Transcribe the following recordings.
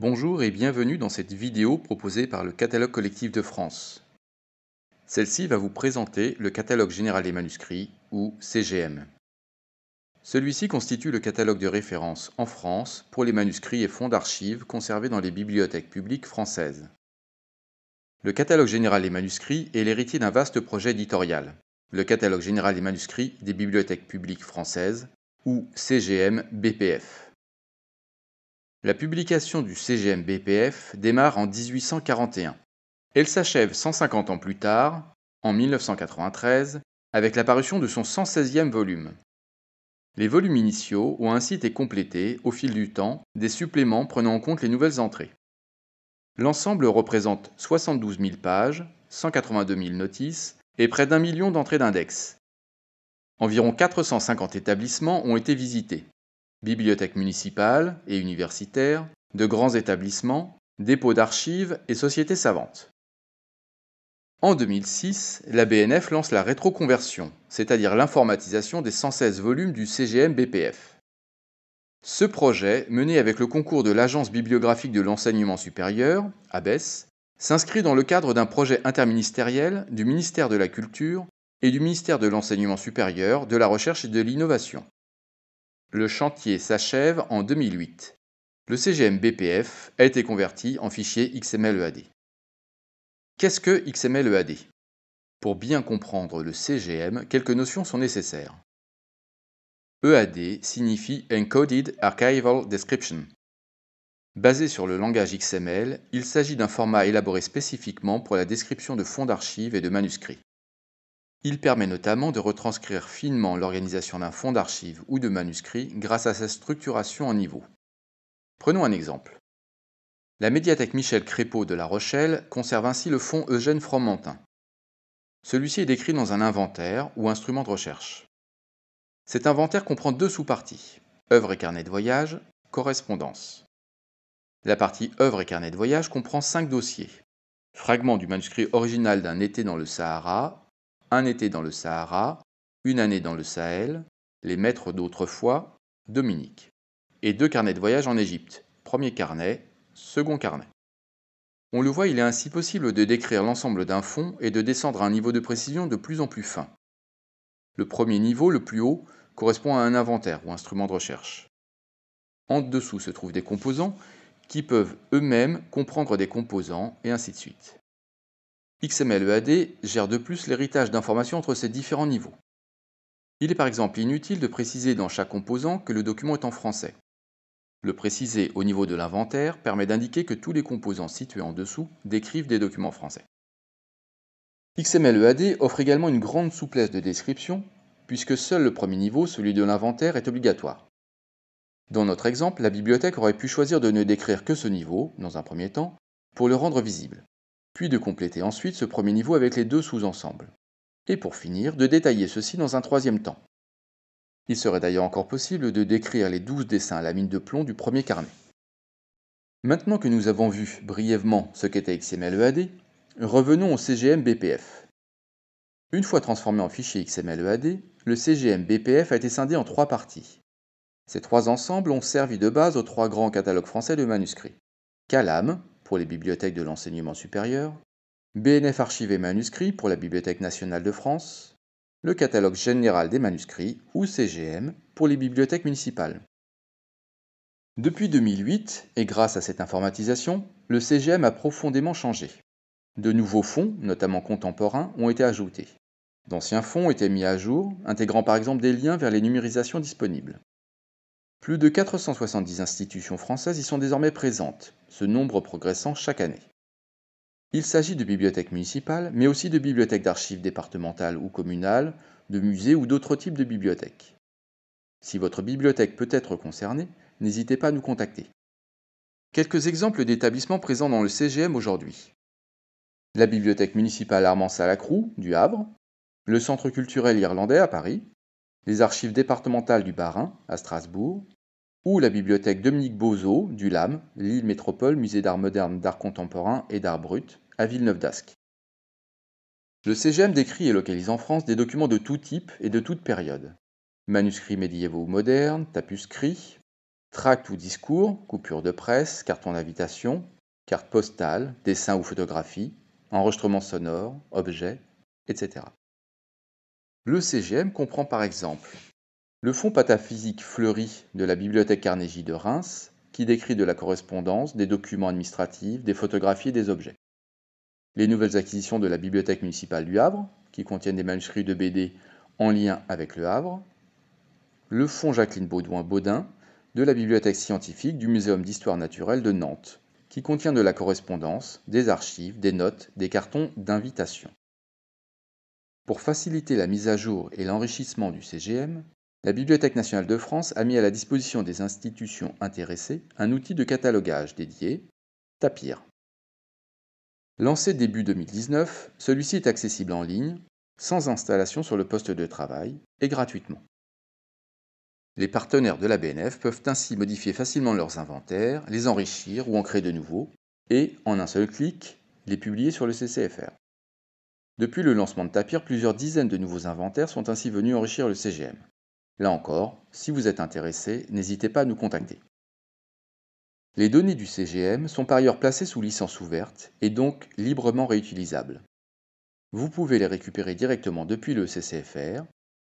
Bonjour et bienvenue dans cette vidéo proposée par le Catalogue collectif de France. Celle-ci va vous présenter le Catalogue général des manuscrits, ou CGM. Celui-ci constitue le catalogue de référence en France pour les manuscrits et fonds d'archives conservés dans les bibliothèques publiques françaises. Le Catalogue général des manuscrits est l'héritier d'un vaste projet éditorial, le Catalogue général des manuscrits des bibliothèques publiques françaises, ou CGM-BPF. La publication du CGM-BPF démarre en 1841. Elle s'achève 150 ans plus tard, en 1993, avec l'apparition de son 116e volume. Les volumes initiaux ont ainsi été complétés, au fil du temps, des suppléments prenant en compte les nouvelles entrées. L'ensemble représente 72 000 pages, 182 000 notices et près d'un million d'entrées d'index. Environ 450 établissements ont été visités bibliothèques municipales et universitaires, de grands établissements, dépôts d'archives et sociétés savantes. En 2006, la BNF lance la rétroconversion, c'est-à-dire l'informatisation des 116 volumes du CGM BPF. Ce projet, mené avec le concours de l'Agence bibliographique de l'enseignement supérieur, ABES, s'inscrit dans le cadre d'un projet interministériel du ministère de la Culture et du ministère de l'enseignement supérieur, de la recherche et de l'innovation. Le chantier s'achève en 2008. Le CGM BPF a été converti en fichier XML-EAD. Qu'est-ce que XML-EAD Pour bien comprendre le CGM, quelques notions sont nécessaires. EAD signifie Encoded Archival Description. Basé sur le langage XML, il s'agit d'un format élaboré spécifiquement pour la description de fonds d'archives et de manuscrits. Il permet notamment de retranscrire finement l'organisation d'un fonds d'archives ou de manuscrits grâce à sa structuration en niveaux. Prenons un exemple. La médiathèque Michel Crépeau de La Rochelle conserve ainsi le fonds Eugène Fromentin. Celui-ci est décrit dans un inventaire ou instrument de recherche. Cet inventaire comprend deux sous-parties, œuvres et carnets de voyage, correspondance. La partie œuvre et carnets de voyage comprend cinq dossiers. Fragment du manuscrit original d'un été dans le Sahara, un été dans le Sahara, une année dans le Sahel, les maîtres d'autrefois, Dominique, et deux carnets de voyage en Égypte, premier carnet, second carnet. On le voit, il est ainsi possible de décrire l'ensemble d'un fond et de descendre à un niveau de précision de plus en plus fin. Le premier niveau, le plus haut, correspond à un inventaire ou instrument de recherche. En dessous se trouvent des composants qui peuvent eux-mêmes comprendre des composants et ainsi de suite. XML-EAD gère de plus l'héritage d'informations entre ces différents niveaux. Il est par exemple inutile de préciser dans chaque composant que le document est en français. Le préciser au niveau de l'inventaire permet d'indiquer que tous les composants situés en dessous décrivent des documents français. XML-EAD offre également une grande souplesse de description, puisque seul le premier niveau, celui de l'inventaire, est obligatoire. Dans notre exemple, la bibliothèque aurait pu choisir de ne décrire que ce niveau, dans un premier temps, pour le rendre visible puis de compléter ensuite ce premier niveau avec les deux sous-ensembles. Et pour finir, de détailler ceci dans un troisième temps. Il serait d'ailleurs encore possible de décrire les douze dessins à la mine de plomb du premier carnet. Maintenant que nous avons vu brièvement ce qu'était XMLEAD, revenons au CGM BPF. Une fois transformé en fichier XMLEAD, le CGM BPF a été scindé en trois parties. Ces trois ensembles ont servi de base aux trois grands catalogues français de manuscrits. Calam, pour les bibliothèques de l'enseignement supérieur, BNF Archives et Manuscrits pour la Bibliothèque nationale de France, le Catalogue général des manuscrits ou CGM pour les bibliothèques municipales. Depuis 2008, et grâce à cette informatisation, le CGM a profondément changé. De nouveaux fonds, notamment contemporains, ont été ajoutés. D'anciens fonds ont été mis à jour, intégrant par exemple des liens vers les numérisations disponibles. Plus de 470 institutions françaises y sont désormais présentes, ce nombre progressant chaque année. Il s'agit de bibliothèques municipales, mais aussi de bibliothèques d'archives départementales ou communales, de musées ou d'autres types de bibliothèques. Si votre bibliothèque peut être concernée, n'hésitez pas à nous contacter. Quelques exemples d'établissements présents dans le CGM aujourd'hui. La bibliothèque municipale Armand Salacrou du Havre, le Centre culturel irlandais à Paris, les archives départementales du Bas-Rhin à Strasbourg, ou la bibliothèque Dominique Bozo du LAM, Lille Métropole Musée d'Art moderne, d'art contemporain et d'art brut, à Villeneuve-d'Ascq. Le CGM décrit et localise en France des documents de tout type et de toute période. Manuscrits médiévaux ou modernes, tapuscrits, tracts ou discours, coupures de presse, cartons d'invitation, cartes postales, dessins ou photographies, enregistrements sonores, objets, etc. Le CGM comprend par exemple le fonds pataphysique fleuri de la Bibliothèque Carnegie de Reims, qui décrit de la correspondance, des documents administratifs, des photographies et des objets. Les nouvelles acquisitions de la Bibliothèque municipale du Havre, qui contiennent des manuscrits de BD en lien avec le Havre. Le fonds Jacqueline Baudouin-Baudin de la Bibliothèque scientifique du Muséum d'histoire naturelle de Nantes, qui contient de la correspondance, des archives, des notes, des cartons d'invitation. Pour faciliter la mise à jour et l'enrichissement du CGM, la Bibliothèque nationale de France a mis à la disposition des institutions intéressées un outil de catalogage dédié, Tapir. Lancé début 2019, celui-ci est accessible en ligne, sans installation sur le poste de travail et gratuitement. Les partenaires de la BNF peuvent ainsi modifier facilement leurs inventaires, les enrichir ou en créer de nouveaux, et, en un seul clic, les publier sur le CCFR. Depuis le lancement de Tapir, plusieurs dizaines de nouveaux inventaires sont ainsi venus enrichir le CGM. Là encore, si vous êtes intéressé, n'hésitez pas à nous contacter. Les données du CGM sont par ailleurs placées sous licence ouverte et donc librement réutilisables. Vous pouvez les récupérer directement depuis le CCFR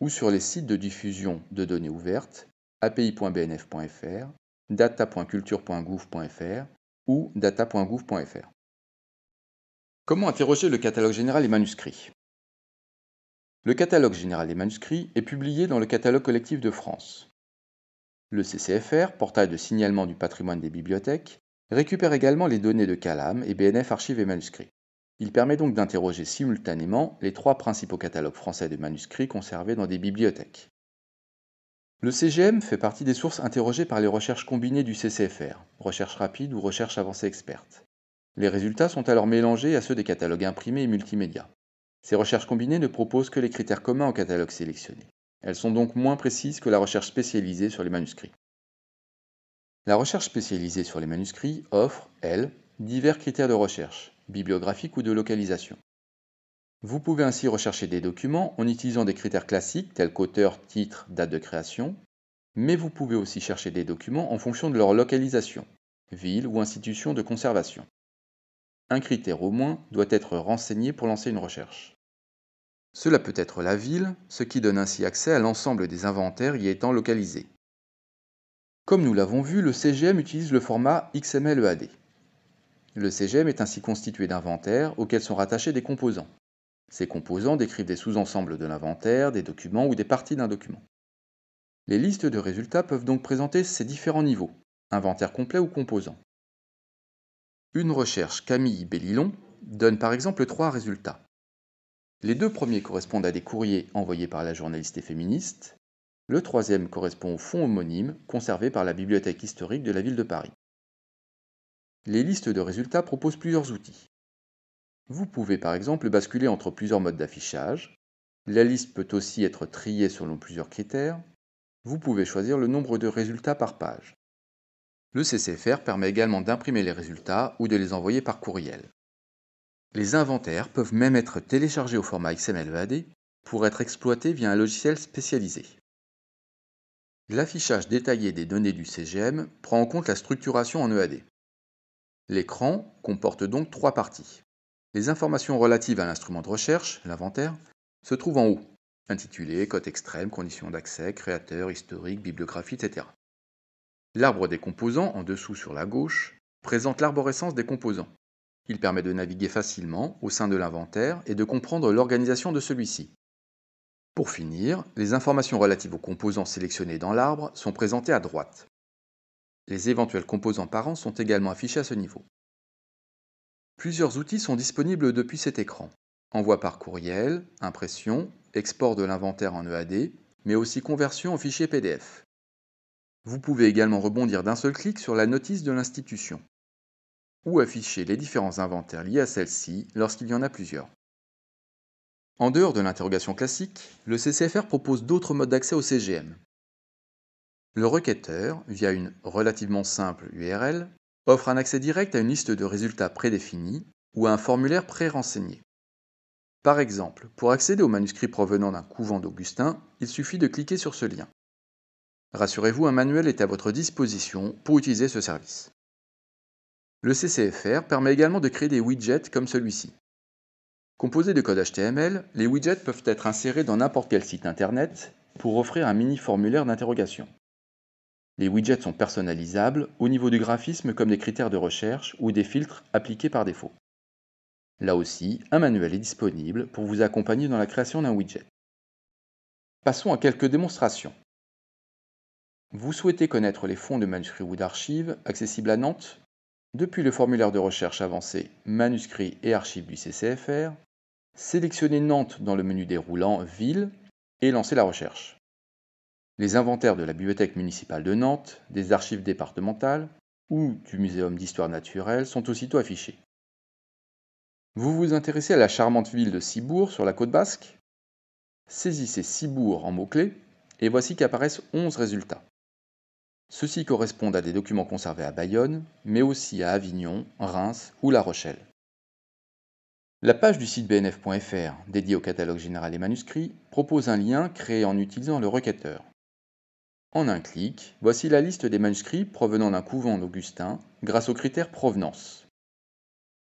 ou sur les sites de diffusion de données ouvertes api.bnf.fr, data.culture.gouv.fr ou data.gouv.fr. Comment interroger le catalogue général des manuscrits Le catalogue général des manuscrits est publié dans le catalogue collectif de France. Le CCFR, portail de signalement du patrimoine des bibliothèques, récupère également les données de Calam et BNF Archives et Manuscrits. Il permet donc d'interroger simultanément les trois principaux catalogues français de manuscrits conservés dans des bibliothèques. Le CGM fait partie des sources interrogées par les recherches combinées du CCFR, recherche rapide ou recherche avancée experte. Les résultats sont alors mélangés à ceux des catalogues imprimés et multimédias. Ces recherches combinées ne proposent que les critères communs aux catalogues sélectionnés. Elles sont donc moins précises que la recherche spécialisée sur les manuscrits. La recherche spécialisée sur les manuscrits offre, elle, divers critères de recherche, bibliographiques ou de localisation. Vous pouvez ainsi rechercher des documents en utilisant des critères classiques tels qu'auteur, titre, date de création, mais vous pouvez aussi chercher des documents en fonction de leur localisation, ville ou institution de conservation. Un critère au moins doit être renseigné pour lancer une recherche. Cela peut être la ville, ce qui donne ainsi accès à l'ensemble des inventaires y étant localisés. Comme nous l'avons vu, le CGM utilise le format XML-EAD. Le CGM est ainsi constitué d'inventaires auxquels sont rattachés des composants. Ces composants décrivent des sous-ensembles de l'inventaire, des documents ou des parties d'un document. Les listes de résultats peuvent donc présenter ces différents niveaux, inventaire complet ou composant. Une recherche Camille Bellilon donne par exemple trois résultats. Les deux premiers correspondent à des courriers envoyés par la journaliste et féministe. Le troisième correspond au fonds homonyme conservé par la bibliothèque historique de la ville de Paris. Les listes de résultats proposent plusieurs outils. Vous pouvez par exemple basculer entre plusieurs modes d'affichage. La liste peut aussi être triée selon plusieurs critères. Vous pouvez choisir le nombre de résultats par page. Le CCFR permet également d'imprimer les résultats ou de les envoyer par courriel. Les inventaires peuvent même être téléchargés au format xml ead pour être exploités via un logiciel spécialisé. L'affichage détaillé des données du CGM prend en compte la structuration en EAD. L'écran comporte donc trois parties. Les informations relatives à l'instrument de recherche, l'inventaire, se trouvent en haut, intitulé, code extrême, conditions d'accès, créateur, historique, bibliographie, etc. L'arbre des composants, en dessous sur la gauche, présente l'arborescence des composants. Il permet de naviguer facilement au sein de l'inventaire et de comprendre l'organisation de celui-ci. Pour finir, les informations relatives aux composants sélectionnés dans l'arbre sont présentées à droite. Les éventuels composants parents sont également affichés à ce niveau. Plusieurs outils sont disponibles depuis cet écran. Envoi par courriel, impression, export de l'inventaire en EAD, mais aussi conversion en fichier PDF. Vous pouvez également rebondir d'un seul clic sur la notice de l'institution ou afficher les différents inventaires liés à celle-ci lorsqu'il y en a plusieurs. En dehors de l'interrogation classique, le CCFR propose d'autres modes d'accès au CGM. Le requêteur, via une relativement simple URL, offre un accès direct à une liste de résultats prédéfinis ou à un formulaire pré-renseigné. Par exemple, pour accéder au manuscrit provenant d'un couvent d'Augustin, il suffit de cliquer sur ce lien. Rassurez-vous, un manuel est à votre disposition pour utiliser ce service. Le CCFR permet également de créer des widgets comme celui-ci. Composés de code HTML, les widgets peuvent être insérés dans n'importe quel site internet pour offrir un mini formulaire d'interrogation. Les widgets sont personnalisables au niveau du graphisme comme des critères de recherche ou des filtres appliqués par défaut. Là aussi, un manuel est disponible pour vous accompagner dans la création d'un widget. Passons à quelques démonstrations. Vous souhaitez connaître les fonds de manuscrits ou d'archives accessibles à Nantes Depuis le formulaire de recherche avancé « Manuscrits et archives du CCFR, sélectionnez Nantes dans le menu déroulant Ville et lancez la recherche. Les inventaires de la Bibliothèque municipale de Nantes, des archives départementales ou du Muséum d'histoire naturelle sont aussitôt affichés. Vous vous intéressez à la charmante ville de Cibourg sur la côte basque Saisissez Cibourg en mots-clés et voici qu'apparaissent 11 résultats. Ceux-ci correspondent à des documents conservés à Bayonne, mais aussi à Avignon, Reims ou La Rochelle. La page du site bnf.fr, dédiée au catalogue général des manuscrits, propose un lien créé en utilisant le requêteur. En un clic, voici la liste des manuscrits provenant d'un couvent d'Augustin grâce au critère provenance.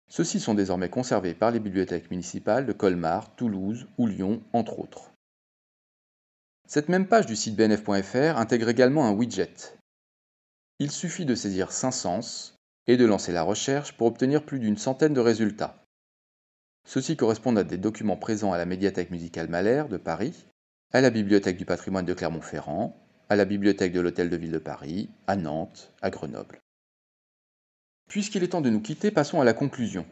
Ceux-ci sont désormais conservés par les bibliothèques municipales de Colmar, Toulouse ou Lyon, entre autres. Cette même page du site bnf.fr intègre également un widget il suffit de saisir cinq sens et de lancer la recherche pour obtenir plus d'une centaine de résultats. Ceux-ci correspondent à des documents présents à la médiathèque musicale Malher de Paris, à la bibliothèque du patrimoine de Clermont-Ferrand, à la bibliothèque de l'Hôtel de Ville de Paris, à Nantes, à Grenoble. Puisqu'il est temps de nous quitter, passons à la conclusion.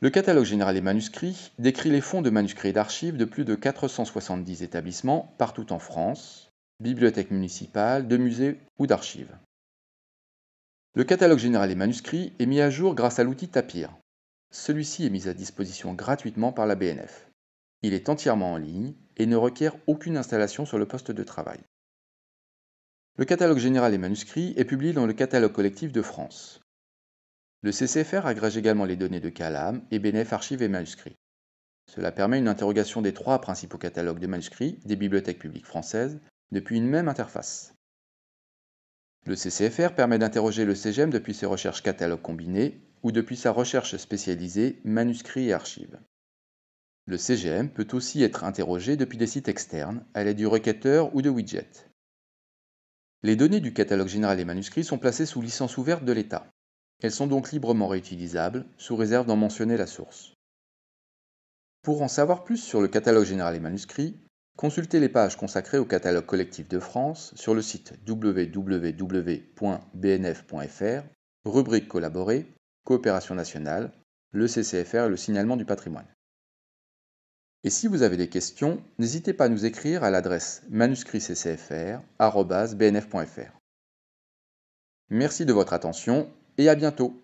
Le catalogue général des manuscrits décrit les fonds de manuscrits et d'archives de plus de 470 établissements partout en France, bibliothèques municipales, de musées ou d'archives. Le catalogue général des manuscrits est mis à jour grâce à l'outil Tapir. Celui-ci est mis à disposition gratuitement par la BNF. Il est entièrement en ligne et ne requiert aucune installation sur le poste de travail. Le catalogue général des manuscrits est publié dans le catalogue collectif de France. Le CCFR agrège également les données de Calam et BNF Archives et Manuscrits. Cela permet une interrogation des trois principaux catalogues de manuscrits des bibliothèques publiques françaises depuis une même interface. Le CCFR permet d'interroger le CGM e depuis ses recherches catalogue combinées ou depuis sa recherche spécialisée manuscrits et archives. Le CGM e peut aussi être interrogé depuis des sites externes à l'aide du requêteur ou de widgets. Les données du catalogue général des manuscrits sont placées sous licence ouverte de l'État. Elles sont donc librement réutilisables, sous réserve d'en mentionner la source. Pour en savoir plus sur le catalogue général des manuscrits, Consultez les pages consacrées au catalogue collectif de France sur le site www.bnf.fr, rubrique collaborée, coopération nationale, le CCFR et le signalement du patrimoine. Et si vous avez des questions, n'hésitez pas à nous écrire à l'adresse manuscritccfr.bnf.fr. Merci de votre attention et à bientôt